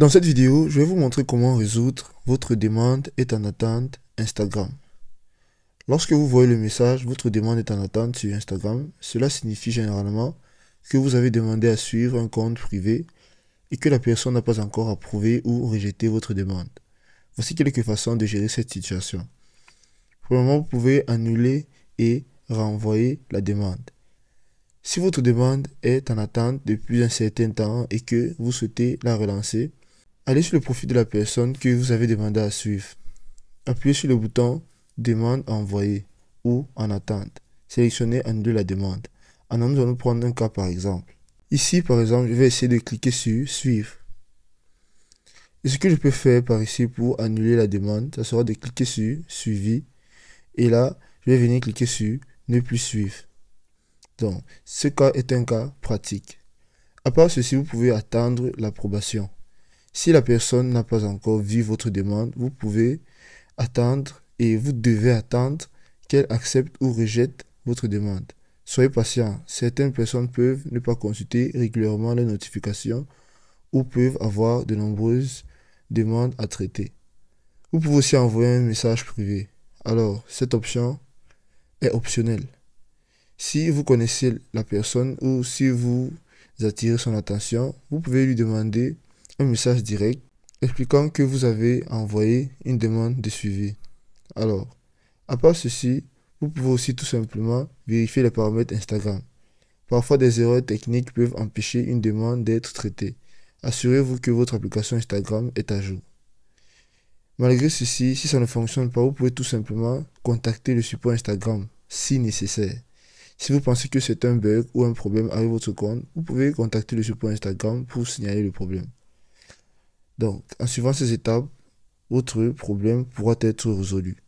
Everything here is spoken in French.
Dans cette vidéo, je vais vous montrer comment résoudre votre demande est en attente Instagram. Lorsque vous voyez le message votre demande est en attente sur Instagram, cela signifie généralement que vous avez demandé à suivre un compte privé et que la personne n'a pas encore approuvé ou rejeté votre demande. Voici quelques façons de gérer cette situation. Premièrement, vous pouvez annuler et renvoyer la demande. Si votre demande est en attente depuis un certain temps et que vous souhaitez la relancer, Allez sur le profil de la personne que vous avez demandé à suivre. Appuyez sur le bouton Demande à envoyer ou en attente. Sélectionnez un de la demande. Alors nous allons prendre un cas par exemple. Ici par exemple, je vais essayer de cliquer sur Suivre. Et ce que je peux faire par ici pour annuler la demande, ça sera de cliquer sur Suivi. Et là, je vais venir cliquer sur Ne plus suivre. Donc, ce cas est un cas pratique. À part ceci, vous pouvez attendre l'approbation. Si la personne n'a pas encore vu votre demande, vous pouvez attendre et vous devez attendre qu'elle accepte ou rejette votre demande. Soyez patient, certaines personnes peuvent ne pas consulter régulièrement les notifications ou peuvent avoir de nombreuses demandes à traiter. Vous pouvez aussi envoyer un message privé. Alors, cette option est optionnelle. Si vous connaissez la personne ou si vous attirez son attention, vous pouvez lui demander message direct expliquant que vous avez envoyé une demande de suivi. Alors, à part ceci, vous pouvez aussi tout simplement vérifier les paramètres Instagram. Parfois, des erreurs techniques peuvent empêcher une demande d'être traitée. Assurez-vous que votre application Instagram est à jour. Malgré ceci, si ça ne fonctionne pas, vous pouvez tout simplement contacter le support Instagram si nécessaire. Si vous pensez que c'est un bug ou un problème avec votre compte, vous pouvez contacter le support Instagram pour signaler le problème. Donc, en suivant ces étapes, votre problème pourra être résolu.